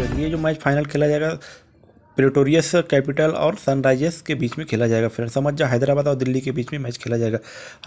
के ये जो मैच फाइनल खेला जाएगा प्रेटोरियस कैपिटल और सनराइजर्स के बीच में खेला जाएगा फ्रेंड समझ जाओ हैदराबाद और दिल्ली के बीच में मैच खेला जाएगा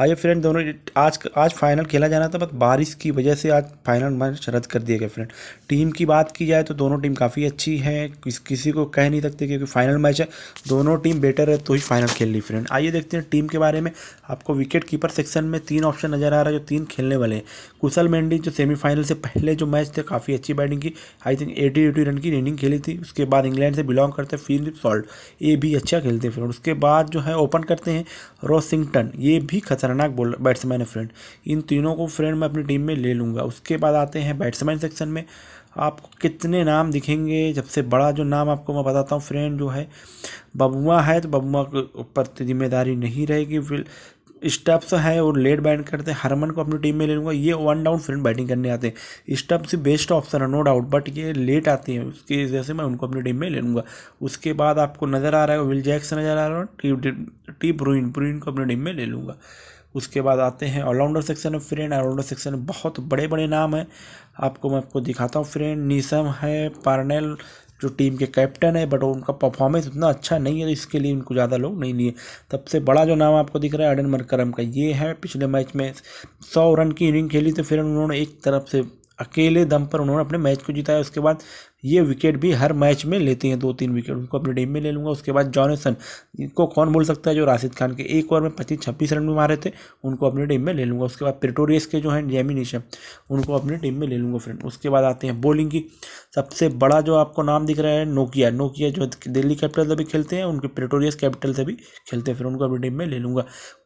आइए फ्रेंड दोनों आज आज फाइनल खेला जाना था बस बारिश की वजह से आज फाइनल मैच रद्द कर दिया गया फ्रेंड टीम की बात की जाए तो दोनों टीम काफ़ी अच्छी है किस, किसी को कह नहीं सकते क्योंकि फाइनल मैच है दोनों टीम बेटर है तो ही फाइनल खेल रही फ्रेंड आइए देखते हैं टीम के बारे में आपको विकेट कीपर सेक्शन में तीन ऑप्शन नज़र आ रहा है जो तीन खेलने वाले हैं कुशल मेंडी जो सेमीफाइनल से पहले जो मैच थे काफ़ी अच्छी बैटिंग की I think eighty eighty run की इनिंग खेली थी उसके बाद इंग्लैंड से बिलोंग करते हैं फिलिप सॉल्ट ये भी अच्छा खेलते हैं फ्रेंड उसके बाद जो है ओपन करते हैं रोसिंगटन ये भी खतरनाक बोल बैट्समैन है फ्रेंड इन तीनों को फ्रेंड मैं अपनी टीम में ले लूँगा उसके बाद आते हैं बैट्समैन सेक्शन में आपको कितने नाम दिखेंगे सबसे बड़ा जो नाम आपको मैं बताता हूँ फ्रेंड जो है बबुआ है तो बबुआ के ऊपर जिम्मेदारी नहीं रहेगी स्टप्स तो है और लेट बैटिंग करते हैं हरमन को अपनी टीम में ले लूँगा ये वन डाउन फ्रंट बैटिंग करने आते हैं स्टप्स बेस्ट ऑप्शन है नो डाउट बट ये लेट आती हैं उसकी वजह से मैं उनको अपनी टीम में ले लूँगा उसके बाद आपको नज़र आ रहा है विल जैक्स नज़र आ रहा है टी टी ब्रूइन को अपनी टीम में ले लूँगा उसके बाद आते हैं ऑलराउंडर सेक्शन में फ्रेंड ऑलराउंडर सेक्शन में बहुत बड़े बड़े नाम हैं आपको मैं आपको दिखाता हूँ फ्रेंड नीसम है पार्नेल जो टीम के कैप्टन है बट उनका परफॉर्मेंस उतना अच्छा नहीं है तो इसके लिए उनको ज़्यादा लोग नहीं लिए सबसे बड़ा जो नाम आपको दिख रहा है अडन मरकरम का ये है पिछले मैच में सौ रन की इनिंग खेली तो फिर उन्होंने एक तरफ से अकेले दम पर उन्होंने अपने मैच को जीता है उसके बाद ये विकेट भी हर मैच में लेते हैं दो तीन विकेट उनको अपनी टीम में ले लूँगा उसके बाद जॉनसन इनको कौन बोल सकता है जो राशिद खान के एक ओवर में पच्चीस छब्बीस रन भी मारे थे उनको अपनी टीम में ले लूँगा उसके बाद प्रिटोरियस के जो हैं जैमिन निशम उनको अपनी टीम में ले लूँगा फ्रेंड उसके बाद आते हैं बॉलिंग की सबसे बड़ा जो आपको नाम दिख रहा है नोकिया नोकिया जो दिल्ली कैपिटल से भी खेलते हैं उनके प्रिटोरियस कैपिटल से भी खेलते हैं फिर उनको अपनी टीम में ले लूँगा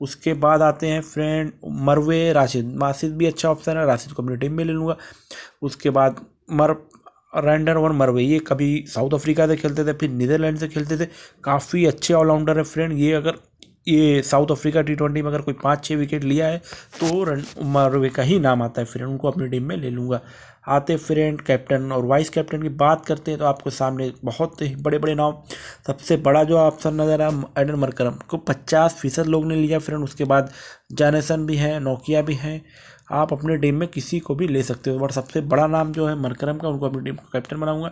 उसके बाद आते हैं फ्रेंड मरवे राशिद राशिद भी अच्छा ऑप्शन है राशिद को अपनी टीम में ले लूँगा उसके बाद मर रैंडर वन मरवई ये कभी साउथ अफ्रीका से खेलते थे फिर नीदरलैंड से खेलते थे काफ़ी अच्छे ऑलराउंडर है फ्रेंड ये अगर ये साउथ अफ्रीका टी ट्वेंटी में अगर कोई पाँच छः विकेट लिया है तो रन मरवे का ही नाम आता है फ्रेंड उनको अपनी टीम में ले लूँगा आते फ्रेंड कैप्टन और वाइस कैप्टन की बात करते हैं तो आपको सामने बहुत ही बड़े बड़े नाम सबसे बड़ा जो ऑप्शन नज़र आया एडन मरकरम को पचास फीसद लोग ने लिया फ्रेंड उसके बाद जानेसन भी हैं नोकिया भी हैं आप अपने टीम में किसी को भी ले सकते हो और सबसे बड़ा नाम जो है मरकरम का उनको अपनी टीम का कैप्टन बनाऊंगा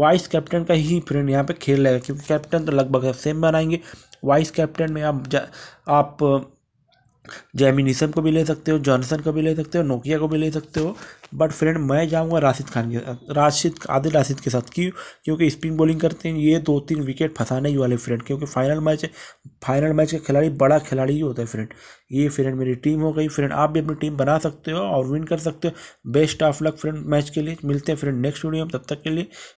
वाइस कैप्टन का ही फ्रेंड यहाँ पे खेल रहेगा क्योंकि कैप्टन तो लगभग सेम बनाएंगे वाइस कैप्टन में आप जा, आप जैमिनीसम को भी ले सकते हो जॉनसन को भी ले सकते हो नोकिया को भी ले सकते हो बट फ्रेंड मैं जाऊंगा राशिद खान के साथ राशिद आदिल राशिद के साथ क्यों क्योंकि स्पिन बॉलिंग करते हैं ये दो तीन विकेट फंसाने ही वाले फ्रेंड क्योंकि फाइनल मैच फाइनल मैच का खिलाड़ी बड़ा खिलाड़ी ही होता है फ्रेंड ये फ्रेंड मेरी टीम हो गई फ्रेंड आप भी अपनी टीम बना सकते हो और विन कर सकते हो best of luck friend match के लिए मिलते हैं फ्रेंड नेक्स्ट वीडियो में तब तक के लिए